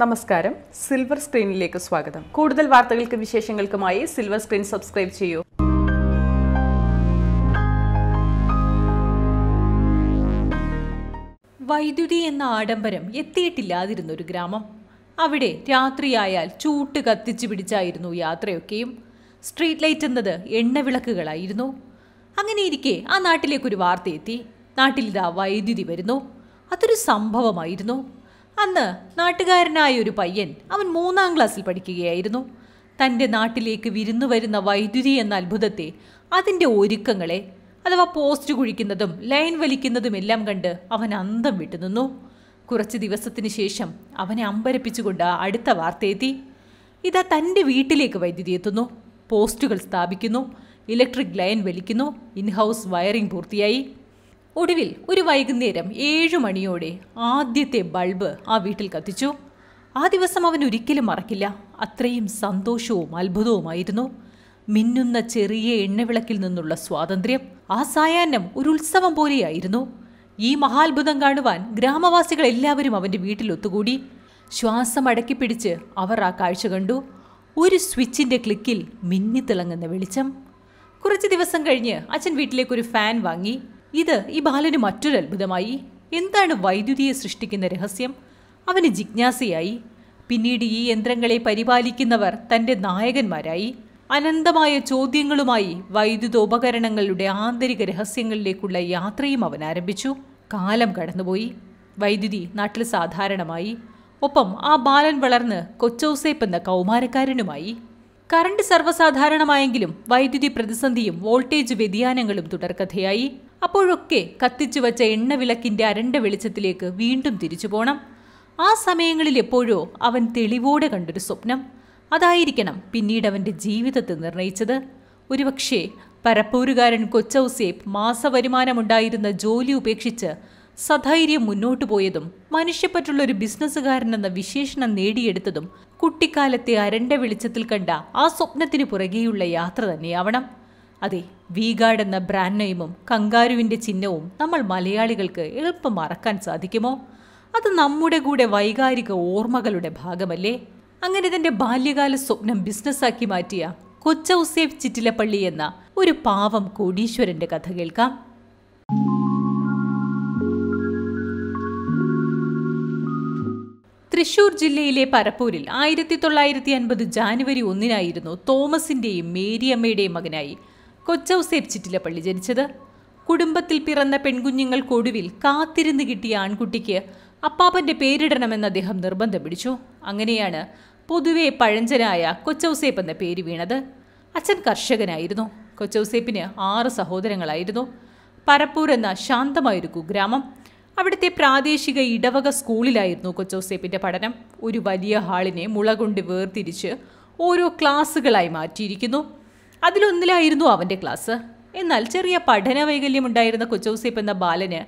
നമസ്കാരം സിൽവർ സ്ക്രീനിലേക്ക് സ്വാഗതം കൂടുതൽ വാർത്തകൾക്ക് വിശേഷങ്ങൾക്കുമായി സിൽവർ സ്ക്രീൻ സബ്സ്ക്രൈബ് ചെയ്യൂ വൈദ്യുതി എന്ന ആഡംബരം എത്തിയിട്ടില്ലാതിരുന്നൊരു ഗ്രാമം അവിടെ രാത്രിയായാൽ ചൂട്ട് കത്തിച്ചു പിടിച്ചായിരുന്നു യാത്രയൊക്കെയും സ്ട്രീറ്റ് ലൈറ്റ് എന്നത് എണ്ണവിളക്കുകളായിരുന്നു അങ്ങനെയിരിക്കെ ആ നാട്ടിലേക്കൊരു വാർത്ത എത്തി നാട്ടിലിതാ വൈദ്യുതി വരുന്നു അതൊരു സംഭവമായിരുന്നു അന്ന് നാട്ടുകാരനായ ഒരു പയ്യൻ അവൻ മൂന്നാം ക്ലാസ്സിൽ പഠിക്കുകയായിരുന്നു തൻ്റെ നാട്ടിലേക്ക് വിരുന്നു വരുന്ന വൈദ്യുതി എന്ന അത്ഭുതത്തെ അതിൻ്റെ ഒരുക്കങ്ങളെ അഥവാ പോസ്റ്റ് കുഴിക്കുന്നതും ലൈൻ വലിക്കുന്നതും എല്ലാം കണ്ട് അവൻ അന്തം വിട്ടുനിന്നു കുറച്ച് ദിവസത്തിന് ശേഷം അവനെ അമ്പരപ്പിച്ചുകൊണ്ട് അടുത്ത വാർത്തയെത്തി ഇതാ തൻ്റെ വീട്ടിലേക്ക് വൈദ്യുതി എത്തുന്നു പോസ്റ്റുകൾ സ്ഥാപിക്കുന്നു ഇലക്ട്രിക് ലൈൻ വലിക്കുന്നു ഇൻഹൗസ് വയറിംഗ് പൂർത്തിയായി ഒടുവിൽ ഒരു വൈകുന്നേരം ഏഴു മണിയോടെ ആദ്യത്തെ ബൾബ് ആ വീട്ടിൽ കത്തിച്ചു ആ ദിവസം അവൻ ഒരിക്കലും മറക്കില്ല അത്രയും സന്തോഷവും അത്ഭുതവുമായിരുന്നു മിന്നുന്ന ചെറിയ എണ്ണവിളക്കിൽ നിന്നുള്ള സ്വാതന്ത്ര്യം ആ സായാഹ്നം ഒരു ഉത്സവം പോലെയായിരുന്നു ഈ മഹാത്ഭുതം കാണുവാൻ ഗ്രാമവാസികൾ എല്ലാവരും അവൻ്റെ വീട്ടിൽ ഒത്തുകൂടി ശ്വാസം അടക്കി പിടിച്ച് അവർ ആ കാഴ്ച കണ്ടു ഒരു സ്വിച്ചിൻ്റെ ക്ലിക്കിൽ മിന്നിത്തിളങ്ങുന്ന വെളിച്ചം കുറച്ച് ദിവസം കഴിഞ്ഞ് അച്ഛൻ വീട്ടിലേക്കൊരു ഫാൻ വാങ്ങി ഇത് ഈ ബാലന് മറ്റൊരു അത്ഭുതമായി എന്താണ് വൈദ്യുതിയെ സൃഷ്ടിക്കുന്ന രഹസ്യം അവന് ജിജ്ഞാസയായി പിന്നീട് ഈ യന്ത്രങ്ങളെ പരിപാലിക്കുന്നവർ തൻ്റെ നായകന്മാരായി അനന്തമായ ചോദ്യങ്ങളുമായി വൈദ്യുതോപകരണങ്ങളുടെ ആന്തരിക രഹസ്യങ്ങളിലേക്കുള്ള യാത്രയും അവൻ ആരംഭിച്ചു കാലം കടന്നുപോയി വൈദ്യുതി നാട്ടിൽ സാധാരണമായി ഒപ്പം ആ ബാലൻ വളർന്ന് കൊച്ചൗസേപ്പ് എന്ന കൗമാരക്കാരനുമായി കറണ്ട് സർവ്വസാധാരണമായെങ്കിലും വൈദ്യുതി പ്രതിസന്ധിയും വോൾട്ടേജ് വ്യതിയാനങ്ങളും തുടർക്കഥയായി അപ്പോഴൊക്കെ കത്തിച്ചു വച്ച എണ്ണ വിളക്കിൻ്റെ അരണ്ട വെളിച്ചത്തിലേക്ക് വീണ്ടും തിരിച്ചു പോണം ആ സമയങ്ങളിൽ എപ്പോഴോ അവൻ തെളിവോടെ കണ്ടൊരു സ്വപ്നം അതായിരിക്കണം പിന്നീട് അവൻ്റെ ജീവിതത്തെ നിർണയിച്ചത് ഒരുപക്ഷെ പരപ്പൂരുകാരൻ കൊച്ചൗസേപ്പ് മാസവരുമാനമുണ്ടായിരുന്ന ജോലി ഉപേക്ഷിച്ച് സധൈര്യം മുന്നോട്ടു പോയതും മനുഷ്യപ്പറ്റുള്ള ഒരു ബിസിനസ്സുകാരനെന്ന വിശേഷണം നേടിയെടുത്തതും കുട്ടിക്കാലത്തെ അരണ്ട വെളിച്ചത്തിൽ കണ്ട ആ സ്വപ്നത്തിന് പുറകെയുള്ള യാത്ര തന്നെയാവണം അതെ വീഗാഡ് എന്ന ബ്രാൻഡ് നെയിമും കങ്കാരുവിൻ്റെ ചിഹ്നവും നമ്മൾ മലയാളികൾക്ക് എളുപ്പം മറക്കാൻ സാധിക്കുമോ അത് നമ്മുടെ കൂടെ വൈകാരിക ഓർമ്മകളുടെ ഭാഗമല്ലേ അങ്ങനെ തന്റെ ബാല്യകാല സ്വപ്നം ബിസിനസ്സാക്കി മാറ്റിയ കൊച്ചൌസേഫ് ചിറ്റിലപ്പള്ളി എന്ന ഒരു പാവം കോടീശ്വരന്റെ കഥ കേൾക്കാം തൃശൂർ ജില്ലയിലെ പരപ്പൂരിൽ ആയിരത്തി തൊള്ളായിരത്തി അൻപത് ജാനുവരി ഒന്നിനായിരുന്നു തോമസിന്റെയും മേരിയമ്മയുടെയും മകനായി കൊച്ചൗസേബ് ചിറ്റിലപ്പള്ളി ജനിച്ചത് കുടുംബത്തിൽ പിറന്ന പെൺകുഞ്ഞുങ്ങൾക്കൊടുവിൽ കാത്തിരുന്ന് കിട്ടിയ ആൺകുട്ടിക്ക് അപ്പാപ്പൻ്റെ പേരിടണമെന്ന് അദ്ദേഹം നിർബന്ധം പിടിച്ചു അങ്ങനെയാണ് പൊതുവെ പഴഞ്ചനായ കൊച്ചൗസേപ്പ് എന്ന പേര് വീണത് അച്ഛൻ കർഷകനായിരുന്നു കൊച്ചൌസേപ്പിന് ആറ് സഹോദരങ്ങളായിരുന്നു പരപ്പൂർ എന്ന ശാന്തമായൊരു കുഗ്രാമം അവിടുത്തെ പ്രാദേശിക ഇടവക സ്കൂളിലായിരുന്നു കൊച്ചൗസേപ്പിൻ്റെ പഠനം ഒരു വലിയ ഹാളിനെ മുളകൊണ്ട് വേർതിരിച്ച് ഓരോ ക്ലാസ്സുകളായി മാറ്റിയിരിക്കുന്നു അതിലൊന്നിലായിരുന്നു അവൻ്റെ ക്ലാസ് എന്നാൽ ചെറിയ പഠന വൈകല്യം ഉണ്ടായിരുന്ന കൊച്ചൗസേപ്പ് എന്ന ബാലന്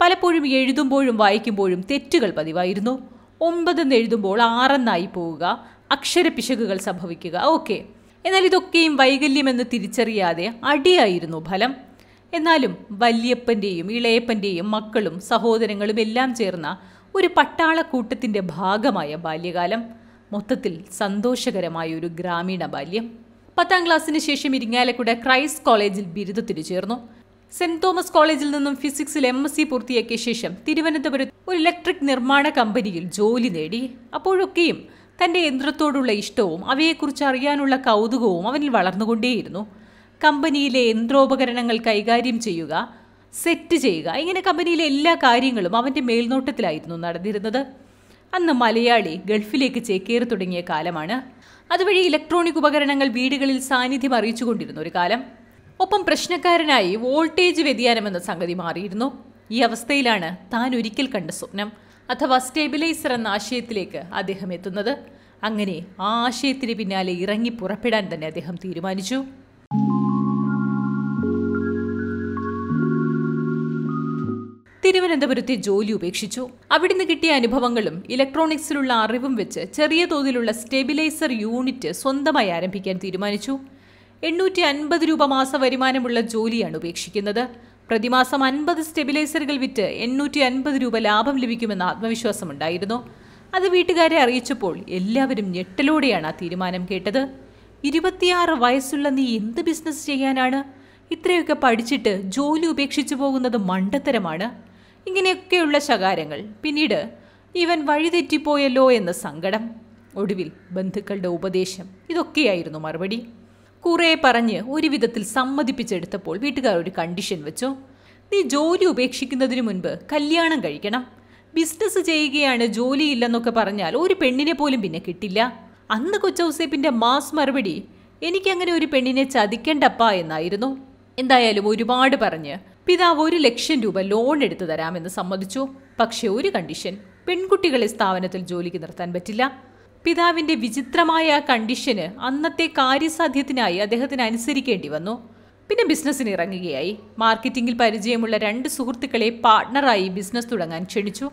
പലപ്പോഴും എഴുതുമ്പോഴും വായിക്കുമ്പോഴും തെറ്റുകൾ പതിവായിരുന്നു ഒമ്പതെന്ന് എഴുതുമ്പോൾ ആറെന്നായി പോവുക അക്ഷരപിശകുകൾ സംഭവിക്കുക ഓക്കെ എന്നാൽ ഇതൊക്കെയും വൈകല്യമെന്ന് തിരിച്ചറിയാതെ അടിയായിരുന്നു ഫലം എന്നാലും വല്യപ്പൻ്റെയും ഇളയപ്പൻ്റെയും മക്കളും സഹോദരങ്ങളും എല്ലാം ചേർന്ന ഒരു പട്ടാളക്കൂട്ടത്തിൻ്റെ ഭാഗമായ ബാല്യകാലം മൊത്തത്തിൽ സന്തോഷകരമായ ഒരു ഗ്രാമീണ ബാല്യം പത്താം ക്ലാസ്സിന് ശേഷം ഇരിങ്ങാലക്കുട ക്രൈസ്റ്റ് കോളേജിൽ ബിരുദത്തിന് ചേർന്നു സെന്റ് തോമസ് കോളേജിൽ നിന്നും ഫിസിക്സിൽ എം എസ് സി പൂർത്തിയാക്കിയ ശേഷം തിരുവനന്തപുരത്ത് ഒരു ഇലക്ട്രിക് നിർമ്മാണ കമ്പനിയിൽ ജോലി നേടി അപ്പോഴൊക്കെയും തന്റെ യന്ത്രത്തോടുള്ള ഇഷ്ടവും അവയെക്കുറിച്ച് അറിയാനുള്ള കൗതുകവും അവനിൽ വളർന്നുകൊണ്ടേയിരുന്നു കമ്പനിയിലെ യന്ത്രോപകരണങ്ങൾ കൈകാര്യം ചെയ്യുക സെറ്റ് ചെയ്യുക ഇങ്ങനെ കമ്പനിയിലെ എല്ലാ കാര്യങ്ങളും അവന്റെ മേൽനോട്ടത്തിലായിരുന്നു നടന്നിരുന്നത് അന്ന് മലയാളി ഗൾഫിലേക്ക് ചേക്കേറി തുടങ്ങിയ കാലമാണ് അതുവഴി ഇലക്ട്രോണിക് ഉപകരണങ്ങൾ വീടുകളിൽ സാന്നിധ്യം അറിയിച്ചുകൊണ്ടിരുന്ന ഒരു കാലം ഒപ്പം പ്രശ്നക്കാരനായി വോൾട്ടേജ് വ്യതിയാനം എന്ന സംഗതി മാറിയിരുന്നു ഈ അവസ്ഥയിലാണ് താൻ ഒരിക്കൽ കണ്ട സ്വപ്നം അഥവാ സ്റ്റെബിലൈസർ എന്ന ആശയത്തിലേക്ക് അദ്ദേഹം എത്തുന്നത് അങ്ങനെ ആ ആശയത്തിന് പിന്നാലെ ഇറങ്ങി പുറപ്പെടാൻ തന്നെ അദ്ദേഹം തീരുമാനിച്ചു തിരുവനന്തപുരത്തെ ജോലി ഉപേക്ഷിച്ചു അവിടുന്ന് കിട്ടിയ അനുഭവങ്ങളും ഇലക്ട്രോണിക്സിലുള്ള അറിവും വെച്ച് ചെറിയ തോതിലുള്ള സ്റ്റെബിലൈസർ യൂണിറ്റ് സ്വന്തമായി ആരംഭിക്കാൻ തീരുമാനിച്ചു എണ്ണൂറ്റി അൻപത് രൂപ മാസ വരുമാനമുള്ള ജോലിയാണ് ഉപേക്ഷിക്കുന്നത് പ്രതിമാസം അൻപത് സ്റ്റെബിലൈസറുകൾ വിറ്റ് എണ്ണൂറ്റി അൻപത് രൂപ ലാഭം ലഭിക്കുമെന്ന ആത്മവിശ്വാസമുണ്ടായിരുന്നു അത് വീട്ടുകാരെ അറിയിച്ചപ്പോൾ എല്ലാവരും ഞെട്ടലോടെയാണ് ആ തീരുമാനം കേട്ടത് ഇരുപത്തിയാറ് വയസ്സുള്ള നീ എന്ത് ബിസിനസ് ചെയ്യാനാണ് ഇത്രയൊക്കെ പഠിച്ചിട്ട് ജോലി ഉപേക്ഷിച്ചു പോകുന്നത് മണ്ടത്തരമാണ് ഇങ്ങനെയൊക്കെയുള്ള ശകാരങ്ങൾ പിന്നീട് ഇവൻ വഴിതെറ്റിപ്പോയല്ലോ എന്ന സങ്കടം ഒടുവിൽ ബന്ധുക്കളുടെ ഉപദേശം ഇതൊക്കെയായിരുന്നു മറുപടി കുറേ പറഞ്ഞ് ഒരു വിധത്തിൽ സമ്മതിപ്പിച്ചെടുത്തപ്പോൾ വീട്ടുകാർ ഒരു കണ്ടീഷൻ വെച്ചു നീ ജോലി ഉപേക്ഷിക്കുന്നതിന് മുൻപ് കല്യാണം കഴിക്കണം ബിസിനസ് ചെയ്യുകയാണ് ജോലിയില്ലെന്നൊക്കെ പറഞ്ഞാൽ ഒരു പെണ്ണിനെ പോലും പിന്നെ കിട്ടില്ല അന്ന് കൊച്ചൗസേപ്പിൻ്റെ മാസ് മറുപടി എനിക്കങ്ങനെ ഒരു പെണ്ണിനെ ചതിക്കണ്ടപ്പ എന്നായിരുന്നു എന്തായാലും ഒരുപാട് പറഞ്ഞ് പിതാവ് ഒരു ലക്ഷം രൂപ ലോൺ എടുത്തു തരാമെന്ന് സമ്മതിച്ചു പക്ഷേ ഒരു കണ്ടീഷൻ പെൺകുട്ടികളെ സ്ഥാപനത്തിൽ ജോലിക്ക് നിർത്താൻ പറ്റില്ല പിതാവിൻ്റെ വിചിത്രമായ ആ കണ്ടീഷന് അന്നത്തെ കാര്യസാധ്യത്തിനായി അദ്ദേഹത്തിന് അനുസരിക്കേണ്ടി വന്നു പിന്നെ ബിസിനസ്സിന് ഇറങ്ങുകയായി മാർക്കറ്റിംഗിൽ പരിചയമുള്ള രണ്ട് സുഹൃത്തുക്കളെ പാർട്ണറായി ബിസിനസ് തുടങ്ങാൻ ക്ഷണിച്ചു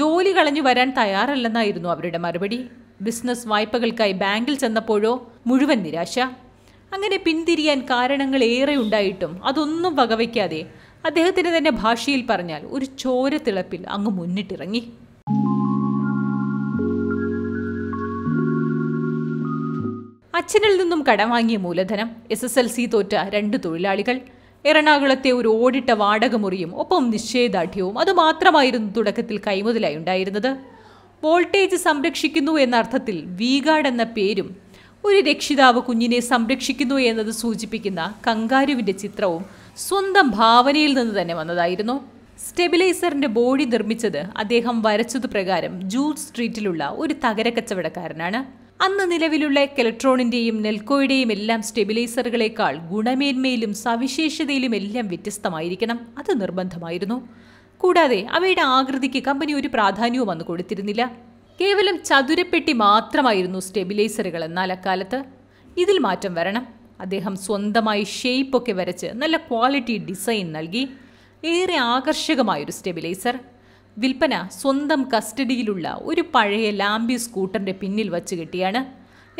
ജോലി കളഞ്ഞു വരാൻ തയ്യാറല്ലെന്നായിരുന്നു അവരുടെ മറുപടി ബിസിനസ് വായ്പകൾക്കായി ബാങ്കിൽ ചെന്നപ്പോഴോ മുഴുവൻ നിരാശ അങ്ങനെ പിന്തിരിയാൻ കാരണങ്ങൾ ഏറെ ഉണ്ടായിട്ടും അതൊന്നും വകവയ്ക്കാതെ അദ്ദേഹത്തിന് തന്നെ ഭാഷയിൽ പറഞ്ഞാൽ ഒരു ചോര തിളപ്പിൽ അങ്ങ് മുന്നിട്ടിറങ്ങി അച്ഛനിൽ നിന്നും കടം വാങ്ങിയ മൂലധനം എസ് എസ് എൽ സി തോറ്റ രണ്ട് തൊഴിലാളികൾ എറണാകുളത്തെ ഒരു ഓടിട്ട വാടകമുറിയും ഒപ്പം നിശ്ചയദാർഢ്യവും അതുമാത്രമായിരുന്നു തുടക്കത്തിൽ കൈമുതലായി ഉണ്ടായിരുന്നത് വോൾട്ടേജ് സംരക്ഷിക്കുന്നു എന്ന അർത്ഥത്തിൽ വീഗാർഡ് എന്ന പേരും ഒരു രക്ഷിതാവ് കുഞ്ഞിനെ സംരക്ഷിക്കുന്നു എന്നത് സൂചിപ്പിക്കുന്ന കങ്കാരുവിൻ്റെ ചിത്രവും സ്വന്തം ഭാവനയിൽ നിന്ന് തന്നെ വന്നതായിരുന്നു സ്റ്റെബിലൈസറിന്റെ ബോഡി നിർമ്മിച്ചത് അദ്ദേഹം വരച്ചത് പ്രകാരം ജൂൾ സ്ട്രീറ്റിലുള്ള ഒരു കച്ചവടക്കാരനാണ് അന്ന് നിലവിലുള്ള കെലട്രോണിന്റെയും നെൽക്കോയുടെയും എല്ലാം സ്റ്റെബിലൈസറുകളേക്കാൾ ഗുണമേന്മയിലും സവിശേഷതയിലും എല്ലാം വ്യത്യസ്തമായിരിക്കണം അത് നിർബന്ധമായിരുന്നു കൂടാതെ അവയുടെ ആകൃതിക്ക് കമ്പനി ഒരു പ്രാധാന്യവും അന്ന് കൊടുത്തിരുന്നില്ല കേവലം ചതുരപ്പെട്ടി മാത്രമായിരുന്നു സ്റ്റെബിലൈസറുകൾ എന്നാൽ അക്കാലത്ത് ഇതിൽ മാറ്റം വരണം അദ്ദേഹം സ്വന്തമായി ഷേപ്പൊക്കെ വരച്ച് നല്ല ക്വാളിറ്റി ഡിസൈൻ നൽകി ഏറെ ആകർഷകമായൊരു സ്റ്റെബിലൈസർ വിൽപ്പന സ്വന്തം കസ്റ്റഡിയിലുള്ള ഒരു പഴയ ലാംബി സ്കൂട്ടറിൻ്റെ പിന്നിൽ വച്ച് കെട്ടിയാണ്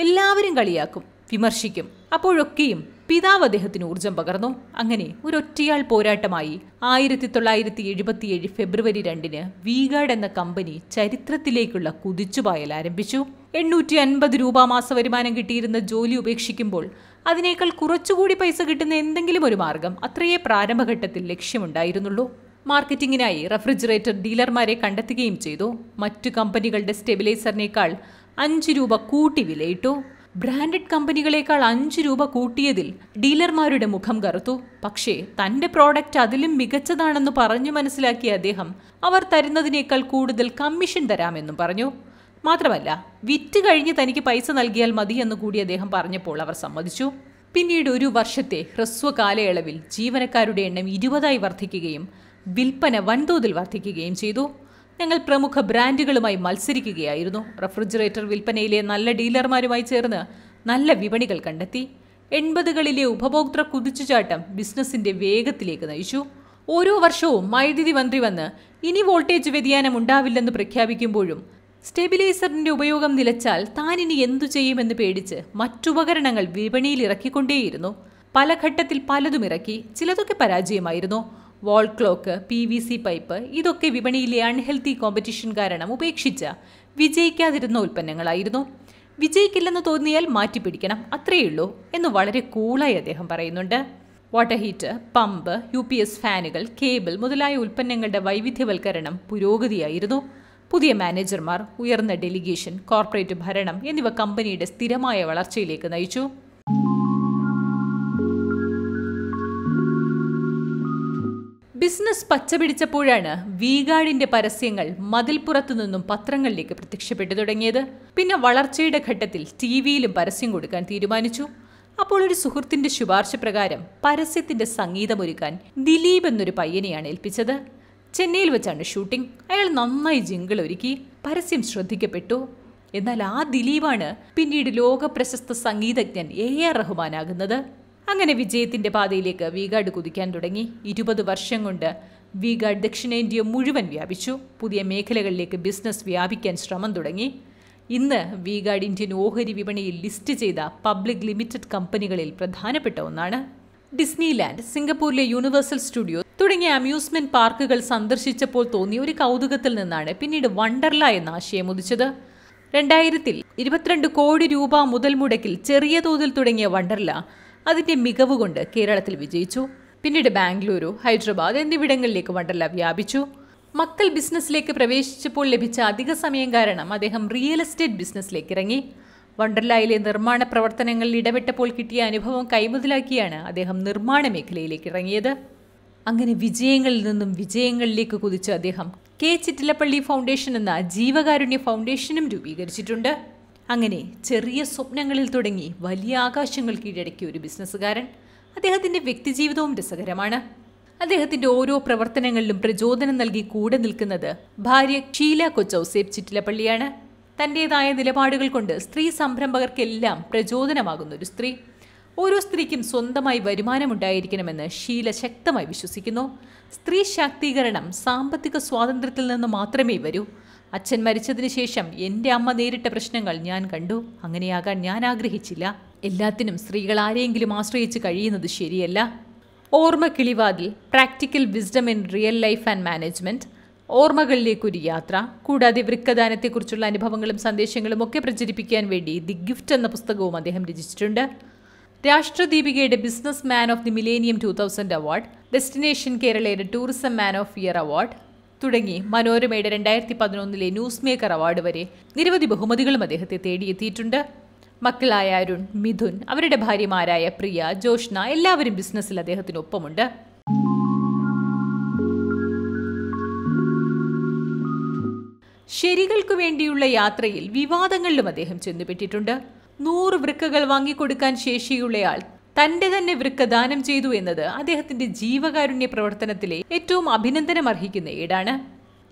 എല്ലാവരും കളിയാക്കും വിമർശിക്കും അപ്പോഴൊക്കെയും പിതാവ് അദ്ദേഹത്തിന് ഊർജം പകർന്നു അങ്ങനെ ഒരൊറ്റയാൾ പോരാട്ടമായി ആയിരത്തി തൊള്ളായിരത്തി എഴുപത്തിയേഴ് ഫെബ്രുവരി രണ്ടിന് വീഗാർഡ് എന്ന കമ്പനി ചരിത്രത്തിലേക്കുള്ള കുതിച്ചുപായൽ ആരംഭിച്ചു എണ്ണൂറ്റി അൻപത് രൂപ മാസ വരുമാനം കിട്ടിയിരുന്ന ജോലി ഉപേക്ഷിക്കുമ്പോൾ അതിനേക്കാൾ കുറച്ചുകൂടി പൈസ കിട്ടുന്ന എന്തെങ്കിലും ഒരു മാർഗം അത്രയേ പ്രാരംഭഘട്ടത്തിൽ ലക്ഷ്യമുണ്ടായിരുന്നുള്ളൂ മാർക്കറ്റിംഗിനായി റെഫ്രിജറേറ്റർ ഡീലർമാരെ കണ്ടെത്തുകയും ചെയ്തു മറ്റു കമ്പനികളുടെ സ്റ്റെബിലൈസറിനേക്കാൾ അഞ്ച് രൂപ കൂട്ടി വിലയിട്ടു ബ്രാൻഡഡ് കമ്പനികളേക്കാൾ അഞ്ച് രൂപ കൂട്ടിയതിൽ ഡീലർമാരുടെ മുഖം കറുത്തു പക്ഷേ തന്റെ പ്രോഡക്റ്റ് അതിലും മികച്ചതാണെന്ന് പറഞ്ഞു മനസ്സിലാക്കിയ അദ്ദേഹം അവർ തരുന്നതിനേക്കാൾ കൂടുതൽ കമ്മീഷൻ തരാമെന്നും പറഞ്ഞു മാത്രമല്ല വിറ്റ് കഴിഞ്ഞ് തനിക്ക് പൈസ നൽകിയാൽ മതി എന്ന് കൂടി അദ്ദേഹം പറഞ്ഞപ്പോൾ അവർ സമ്മതിച്ചു പിന്നീട് ഒരു വർഷത്തെ ഹ്രസ്വ കാലയളവിൽ ജീവനക്കാരുടെ എണ്ണം ഇരുപതായി വർദ്ധിക്കുകയും വിൽപ്പന വൻതോതിൽ വർദ്ധിക്കുകയും ചെയ്തു ഞങ്ങൾ പ്രമുഖ ബ്രാൻഡുകളുമായി മത്സരിക്കുകയായിരുന്നു റെഫ്രിജറേറ്റർ വിൽപ്പനയിലെ നല്ല ഡീലർമാരുമായി ചേർന്ന് നല്ല വിപണികൾ കണ്ടെത്തി എൺപതുകളിലെ ഉപഭോക്തൃ കുതിച്ചുചാട്ടം ബിസിനസിന്റെ വേഗത്തിലേക്ക് നയിച്ചു ഓരോ വർഷവും വൈദ്യുതി മന്ത്രി വന്ന് ഇനി വോൾട്ടേജ് വ്യതിയാനം ഉണ്ടാവില്ലെന്ന് പ്രഖ്യാപിക്കുമ്പോഴും സ്റ്റെബിലൈസറിന്റെ ഉപയോഗം നിലച്ചാൽ താൻ ഇനി എന്തു ചെയ്യുമെന്ന് പേടിച്ച് മറ്റുപകരണങ്ങൾ വിപണിയിൽ ഇറക്കിക്കൊണ്ടേയിരുന്നു പല ഘട്ടത്തിൽ പലതും ഇറക്കി ചിലതൊക്കെ പരാജയമായിരുന്നു wall clock P V C pipe ഇതൊക്കെ വിപണിയിലെ അൺഹെൽത്തി കോമ്പറ്റീഷൻ കാരണം ഉപേക്ഷിച്ച വിജയിക്കാതിരുന്ന ഉൽപ്പന്നങ്ങളായിരുന്നു വിജയിക്കില്ലെന്ന് തോന്നിയാൽ മാറ്റിപ്പിടിക്കണം അത്രയുള്ളൂ എന്ന് വളരെ കൂളായി അദ്ദേഹം പറയുന്നുണ്ട് water heater pump U P S ഫാനുകൾ കേബിൾ മുതലായ ഉൽപ്പന്നങ്ങളുടെ വൈവിധ്യവൽക്കരണം പുരോഗതിയായിരുന്നു പുതിയ മാനേജർമാർ ഉയർന്ന ഡെലിഗേഷൻ കോർപ്പറേറ്റ് ഭരണം എന്നിവ കമ്പനിയുടെ സ്ഥിരമായ വളർച്ചയിലേക്ക് നയിച്ചു ബിസിനസ് പച്ചപിടിച്ചപ്പോഴാണ് വീഗാർഡിന്റെ പരസ്യങ്ങൾ മതിൽപ്പുറത്തു നിന്നും പത്രങ്ങളിലേക്ക് പ്രത്യക്ഷപ്പെട്ടു തുടങ്ങിയത് പിന്നെ വളർച്ചയുടെ ഘട്ടത്തിൽ ടിവിയിലും പരസ്യം കൊടുക്കാൻ തീരുമാനിച്ചു അപ്പോൾ ഒരു സുഹൃത്തിന്റെ ശുപാർശ പ്രകാരം പരസ്യത്തിന്റെ സംഗീതമൊരുക്കാൻ ദിലീപ് എന്നൊരു പയ്യനെയാണ് ഏൽപ്പിച്ചത് ചെന്നൈയിൽ വെച്ചാണ് ഷൂട്ടിംഗ് അയാൾ നന്നായി ജിങ്കിൾ ഒരുക്കി പരസ്യം ശ്രദ്ധിക്കപ്പെട്ടു എന്നാൽ ആ ദിലീപാണ് പിന്നീട് ലോക പ്രശസ്ത സംഗീതജ്ഞൻ എ ആർ റഹ്മാനാകുന്നത് അങ്ങനെ വിജയത്തിന്റെ പാതയിലേക്ക് വീഗാഡ് കുതിക്കാൻ തുടങ്ങി ഇരുപത് വർഷം കൊണ്ട് വീഗാഡ് ദക്ഷിണേന്ത്യ മുഴുവൻ വ്യാപിച്ചു പുതിയ മേഖലകളിലേക്ക് ബിസിനസ് വ്യാപിക്കാൻ ശ്രമം തുടങ്ങി ഇന്ന് വീഗാഡ് ഇന്ത്യൻ ഓഹരി വിപണിയിൽ ലിസ്റ്റ് ചെയ്ത പബ്ലിക് ലിമിറ്റഡ് കമ്പനികളിൽ പ്രധാനപ്പെട്ട ഒന്നാണ് ഡിസ്നിലാൻഡ് സിംഗപ്പൂരിലെ യൂണിവേഴ്സൽ സ്റ്റുഡിയോ തുടങ്ങിയ അമ്യൂസ്മെന്റ് പാർക്കുകൾ സന്ദർശിച്ചപ്പോൾ തോന്നിയ ഒരു കൗതുകത്തിൽ നിന്നാണ് പിന്നീട് വണ്ടർല എന്ന ആശയം ഉദിച്ചത് രണ്ടായിരത്തിൽ ഇരുപത്തിരണ്ട് കോടി രൂപ മുതൽ മുടക്കിൽ ചെറിയ തോതിൽ തുടങ്ങിയ വണ്ടർല അതിന്റെ മികവ് കൊണ്ട് കേരളത്തിൽ വിജയിച്ചു പിന്നീട് ബാംഗ്ലൂരു ഹൈദരാബാദ് എന്നിവിടങ്ങളിലേക്ക് വണ്ടർല വ്യാപിച്ചു മക്കൾ ബിസിനസ്സിലേക്ക് പ്രവേശിച്ചപ്പോൾ ലഭിച്ച അധിക സമയം കാരണം അദ്ദേഹം റിയൽ എസ്റ്റേറ്റ് ബിസിനസ്സിലേക്ക് ഇറങ്ങി വണ്ടർലായിലെ നിർമ്മാണ പ്രവർത്തനങ്ങളിൽ ഇടപെട്ടപ്പോൾ കിട്ടിയ അനുഭവം കൈമുതലാക്കിയാണ് അദ്ദേഹം നിർമ്മാണ മേഖലയിലേക്ക് ഇറങ്ങിയത് അങ്ങനെ വിജയങ്ങളിൽ നിന്നും വിജയങ്ങളിലേക്ക് കുതിച്ച അദ്ദേഹം കെ ചിറ്റിലപ്പള്ളി ഫൗണ്ടേഷൻ എന്ന ജീവകാരുണ്യ ഫൗണ്ടേഷനും രൂപീകരിച്ചിട്ടുണ്ട് അങ്ങനെ ചെറിയ സ്വപ്നങ്ങളിൽ തുടങ്ങി വലിയ ആകാശങ്ങൾ കീഴടക്കിയ ഒരു ബിസിനസ്സുകാരൻ അദ്ദേഹത്തിന്റെ വ്യക്തിജീവിതവും രസകരമാണ് അദ്ദേഹത്തിന്റെ ഓരോ പ്രവർത്തനങ്ങളിലും പ്രചോദനം നൽകി കൂടെ നിൽക്കുന്നത് ഭാര്യ ഷീല കൊച്ചൌസേബ് ചിറ്റിലപ്പള്ളിയാണ് തൻ്റെതായ നിലപാടുകൾ കൊണ്ട് സ്ത്രീ സംരംഭകർക്കെല്ലാം പ്രചോദനമാകുന്ന ഒരു സ്ത്രീ ഓരോ സ്ത്രീക്കും സ്വന്തമായി വരുമാനമുണ്ടായിരിക്കണമെന്ന് ശീല ശക്തമായി വിശ്വസിക്കുന്നു സ്ത്രീ ശാക്തീകരണം സാമ്പത്തിക സ്വാതന്ത്ര്യത്തിൽ നിന്ന് മാത്രമേ വരൂ അച്ഛൻ മരിച്ചതിന് ശേഷം എൻ്റെ അമ്മ നേരിട്ട പ്രശ്നങ്ങൾ ഞാൻ കണ്ടു അങ്ങനെയാകാൻ ഞാൻ ആഗ്രഹിച്ചില്ല എല്ലാത്തിനും സ്ത്രീകൾ ആരെയെങ്കിലും ആശ്രയിച്ച് കഴിയുന്നത് ശരിയല്ല ഓർമ്മ കിളിവാതിൽ practical wisdom in real life and management ഓർമ്മകളിലേക്കൊരു യാത്ര കൂടാതെ വൃക്കദാനത്തെക്കുറിച്ചുള്ള അനുഭവങ്ങളും സന്ദേശങ്ങളും ഒക്കെ പ്രചരിപ്പിക്കാൻ വേണ്ടി ദി ഗിഫ്റ്റ് എന്ന പുസ്തകവും അദ്ദേഹം രചിച്ചിട്ടുണ്ട് രാഷ്ട്രദീപികയുടെ business man of the millennium two thousand award destination കേരളയുടെ tourism man of year award തുടങ്ങി മനോരമയുടെ രണ്ടായിരത്തി പതിനൊന്നിലെ ന്യൂസ് മേക്കർ അവാർഡ് വരെ നിരവധി ബഹുമതികളും അദ്ദേഹത്തെ തേടിയെത്തിയിട്ടുണ്ട് മക്കളായ അരുൺ മിഥുൻ അവരുടെ ഭാര്യമാരായ പ്രിയ ജോഷ്ന എല്ലാവരും ബിസിനസ്സിൽ അദ്ദേഹത്തിനൊപ്പമുണ്ട് ശരികൾക്കു വേണ്ടിയുള്ള യാത്രയിൽ വിവാദങ്ങളിലും അദ്ദേഹം ചെന്നുപെട്ടിട്ടുണ്ട് നൂറ് വൃക്കകൾ വാങ്ങിക്കൊടുക്കാൻ ശേഷിയുള്ളയാൾ തന്റെ തന്നെ വൃക്ക ദാനം ചെയ്തു എന്നത് അദ്ദേഹത്തിന്റെ ജീവകാരുണ്യ പ്രവർത്തനത്തിലെ ഏറ്റവും അഭിനന്ദനം അർഹിക്കുന്ന ഏടാണ്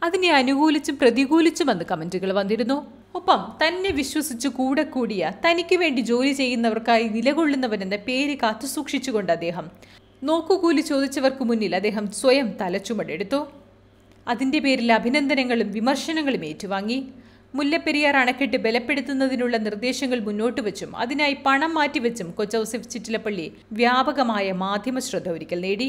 അതിനെ അനുകൂലിച്ചും അന്ന് കമന്റുകൾ വന്നിരുന്നു ഒപ്പം തന്നെ വിശ്വസിച്ച് കൂടെ കൂടിയ തനിക്ക് വേണ്ടി ജോലി ചെയ്യുന്നവർക്കായി എന്ന പേര് കാത്തുസൂക്ഷിച്ചുകൊണ്ട് അദ്ദേഹം നോക്കുകൂലി ചോദിച്ചവർക്ക് മുന്നിൽ അദ്ദേഹം സ്വയം തലച്ചുമടെടുത്തു അതിൻ്റെ പേരിൽ അഭിനന്ദനങ്ങളും വിമർശനങ്ങളും ഏറ്റുവാങ്ങി മുല്ലപ്പെരിയാർ അണക്കെട്ട് ബലപ്പെടുത്തുന്നതിനുള്ള നിർദ്ദേശങ്ങൾ മുന്നോട്ട് വച്ചും അതിനായി പണം മാറ്റിവെച്ചും കൊച്ചൌസഫ് ചിറ്റിലപ്പള്ളി വ്യാപകമായ മാധ്യമ ശ്രദ്ധ ഒരിക്കൽ നേടി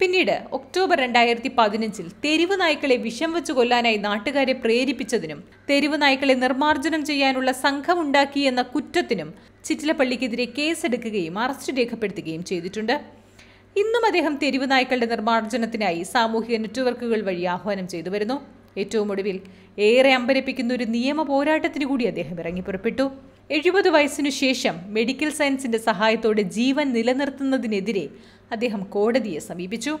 പിന്നീട് ഒക്ടോബർ രണ്ടായിരത്തി പതിനഞ്ചിൽ തെരുവ് നായ്ക്കളെ വിഷം വെച്ചു കൊല്ലാനായി നാട്ടുകാരെ പ്രേരിപ്പിച്ചതിനും തെരുവ് നായ്ക്കളെ നിർമ്മാർജ്ജനം ചെയ്യാനുള്ള സംഘമുണ്ടാക്കിയെന്ന എന്ന കുറ്റത്തിനും ചിറ്റിലപ്പള്ളിക്കെതിരെ കേസെടുക്കുകയും അറസ്റ്റ് രേഖപ്പെടുത്തുകയും ചെയ്തിട്ടുണ്ട് ഇന്നും അദ്ദേഹം തെരുവ് നായ്ക്കളുടെ നിർമ്മാർജ്ജനത്തിനായി സാമൂഹിക നെറ്റ്വർക്കുകൾ വഴി ആഹ്വാനം ചെയ്തു വരുന്നു ഏറ്റവും ഒടുവിൽ ഏറെ അമ്പരപ്പിക്കുന്ന ഒരു നിയമ പോരാട്ടത്തിന് കൂടി അദ്ദേഹം ഇറങ്ങി പുറപ്പെട്ടു എഴുപത് വയസ്സിനു ശേഷം മെഡിക്കൽ സയൻസിന്റെ സഹായത്തോടെ ജീവൻ നിലനിർത്തുന്നതിനെതിരെ അദ്ദേഹം കോടതിയെ സമീപിച്ചു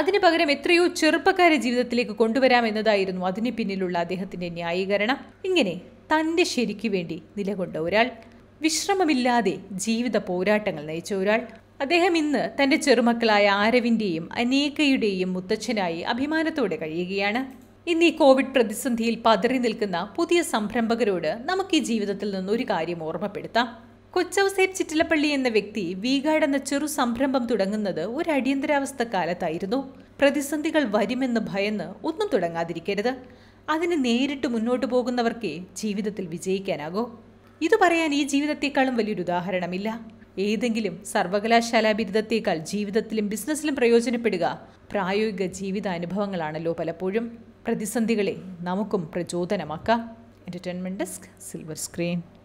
അതിനു പകരം എത്രയോ ചെറുപ്പക്കാരെ ജീവിതത്തിലേക്ക് കൊണ്ടുവരാം എന്നതായിരുന്നു അതിന് പിന്നിലുള്ള അദ്ദേഹത്തിന്റെ ന്യായീകരണം ഇങ്ങനെ തന്റെ ശരിക്കു വേണ്ടി നിലകൊണ്ട ഒരാൾ വിശ്രമമില്ലാതെ ജീവിത പോരാട്ടങ്ങൾ നയിച്ച ഒരാൾ അദ്ദേഹം ഇന്ന് തന്റെ ചെറുമക്കളായ ആരവിന്റെയും അനേകയുടെയും മുത്തച്ഛനായി അഭിമാനത്തോടെ കഴിയുകയാണ് ഇന്ന് ഈ കോവിഡ് പ്രതിസന്ധിയിൽ പതറി നിൽക്കുന്ന പുതിയ സംരംഭകരോട് നമുക്ക് ഈ ജീവിതത്തിൽ നിന്ന് ഒരു കാര്യം ഓർമ്മപ്പെടുത്താം കൊച്ചവസേബ് ചിറ്റിലപ്പള്ളി എന്ന വ്യക്തി വീഗാഡ് എന്ന ചെറു സംരംഭം തുടങ്ങുന്നത് ഒരു അടിയന്തരാവസ്ഥ കാലത്തായിരുന്നു പ്രതിസന്ധികൾ വരുമെന്ന് ഭയന്ന് ഒന്നും തുടങ്ങാതിരിക്കരുത് അതിന് നേരിട്ട് മുന്നോട്ട് പോകുന്നവർക്കേ ജീവിതത്തിൽ വിജയിക്കാനാകൂ ഇത് പറയാൻ ഈ ജീവിതത്തെക്കാളും വലിയൊരു ഉദാഹരണമില്ല ഏതെങ്കിലും സർവകലാശാലാ ബിരുദത്തേക്കാൾ ജീവിതത്തിലും ബിസിനസ്സിലും പ്രയോജനപ്പെടുക പ്രായോഗിക ജീവിതാനുഭവങ്ങളാണല്ലോ പലപ്പോഴും പ്രതിസന്ധികളെ നമുക്കും പ്രചോദനമാക്കാം എൻ്റർടൈൻമെൻറ്റ് ഡെസ്ക് സിൽവർ സ്ക്രീൻ